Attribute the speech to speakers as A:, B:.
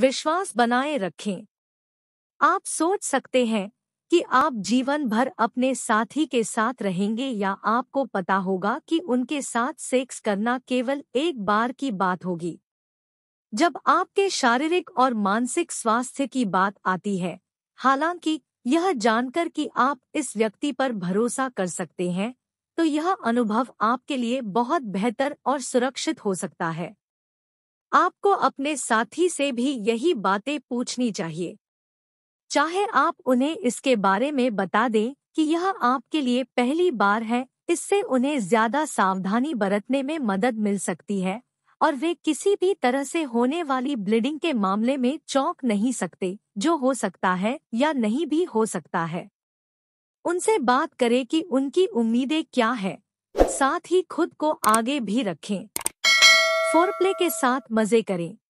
A: विश्वास बनाए रखें आप सोच सकते हैं कि आप जीवन भर अपने साथी के साथ रहेंगे या आपको पता होगा कि उनके साथ सेक्स करना केवल एक बार की बात होगी जब आपके शारीरिक और मानसिक स्वास्थ्य की बात आती है हालांकि यह जानकर कि आप इस व्यक्ति पर भरोसा कर सकते हैं तो यह अनुभव आपके लिए बहुत बेहतर और सुरक्षित हो सकता है आपको अपने साथी से भी यही बातें पूछनी चाहिए चाहे आप उन्हें इसके बारे में बता दें कि यह आपके लिए पहली बार है इससे उन्हें ज्यादा सावधानी बरतने में मदद मिल सकती है और वे किसी भी तरह से होने वाली ब्लीडिंग के मामले में चौंक नहीं सकते जो हो सकता है या नहीं भी हो सकता है उनसे बात करें कि उनकी उम्मीदें क्या है साथ ही खुद को आगे भी रखें फोरप्ले के साथ मजे करें